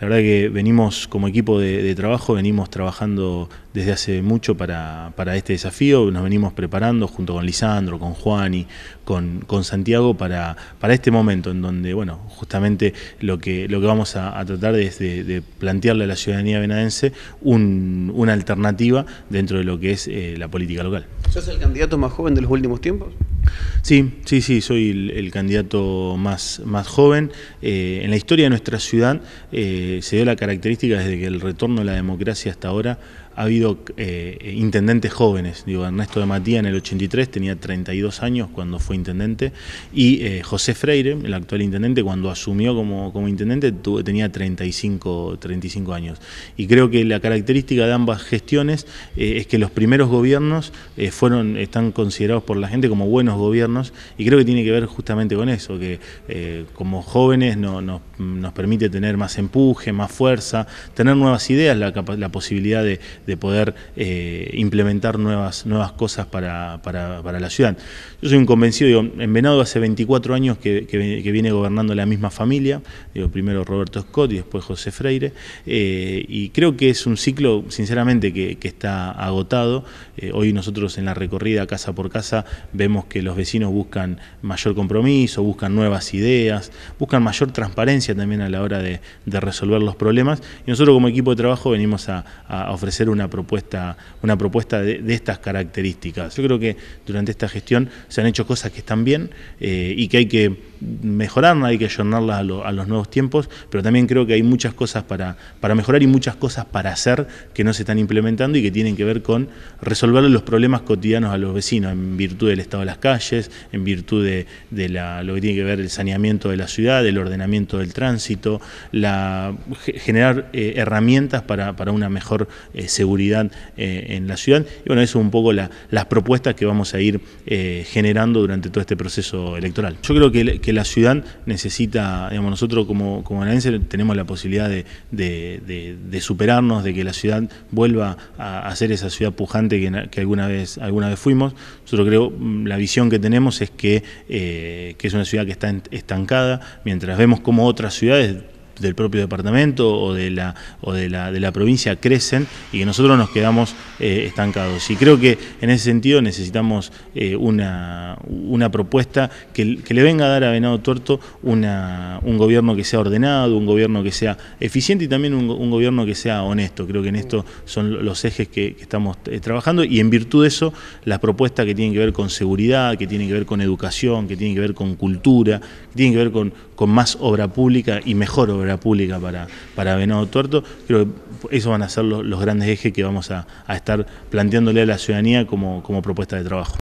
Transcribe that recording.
La verdad que venimos como equipo de, trabajo, venimos trabajando desde hace mucho para, este desafío, nos venimos preparando junto con Lisandro, con Juan y con, con Santiago para, para este momento en donde, bueno, justamente lo que, lo que vamos a, tratar es de, plantearle a la ciudadanía venadense una alternativa dentro de lo que es eh, la política local. ¿Sos el candidato más joven de los últimos tiempos? Sí, sí, sí, soy el, candidato más, más joven. Eh, en la historia de nuestra ciudad eh, se dio la característica desde que el retorno a la democracia hasta ahora ha habido eh, intendentes jóvenes. Digo, Ernesto de Matías en el 83 tenía 32 años cuando fue intendente y José Freire, el actual intendente, cuando asumió como, como intendente tenía 35, 35 años. Y creo que la característica de ambas gestiones es que los primeros gobiernos fueron, están considerados por la gente como buenos gobiernos y creo que tiene que ver justamente con eso, que eh, como jóvenes no, nos Mm, nos permite tener más empuje, más fuerza, tener nuevas ideas, la, posibilidad de, poder eh, implementar nuevas, cosas para, la ciudad. Yo soy un convencido, digo, en Venado hace 24 años que, viene gobernando la misma familia, digo, primero Roberto Scott y después José Freire, eh, y creo que es un ciclo, sinceramente, que, está agotado. Eh, hoy nosotros en la recorrida casa por casa vemos que los vecinos buscan mayor compromiso, buscan nuevas ideas, buscan mayor transparencia también a la hora de, resolver los problemas. Y nosotros como equipo de trabajo venimos a, ofrecer una propuesta, una propuesta de, estas características. Yo creo que durante esta gestión se han hecho cosas que están bien eh, y que hay que mejorarla, hay que ayornarla a, los nuevos tiempos, pero también creo que hay muchas cosas para, para mejorar y muchas cosas para hacer que no se están implementando y que tienen que ver con resolver los problemas cotidianos a los vecinos en virtud del estado de las calles, en virtud de, la, lo que tiene que ver el saneamiento de la ciudad, el ordenamiento del tránsito, la, generar eh, herramientas para, una mejor eh, seguridad eh, en la ciudad. Y bueno, eso es un poco las propuestas que vamos a ir generando durante todo este proceso electoral. Yo creo que que la ciudad necesita, digamos, nosotros como, como tenemos la posibilidad de, superarnos, de que la ciudad vuelva a, ser esa ciudad pujante que, alguna, vez, alguna vez fuimos. Nosotros creo, mm, la visión que tenemos es que, eh, que es una ciudad que está estancada, mientras vemos como otras ciudades del propio departamento o de la, de la, provincia crecen y que nosotros nos quedamos eh, estancados. Y creo que en ese sentido necesitamos eh, una, propuesta que, le venga a dar a Venado Tuerto un gobierno que sea ordenado, un gobierno que sea eficiente y también un, gobierno que sea honesto. Creo que en esto son los ejes que, estamos eh, trabajando y en virtud de eso las propuestas que tienen que ver con seguridad, que tienen que ver con educación, que tienen que ver con cultura, que tienen que ver con, con más obra pública y mejor obra pública para, para Venado Tuerto. Creo que esos van a ser los, grandes ejes que vamos a, estar planteándole a la ciudadanía como, como propuesta de trabajo.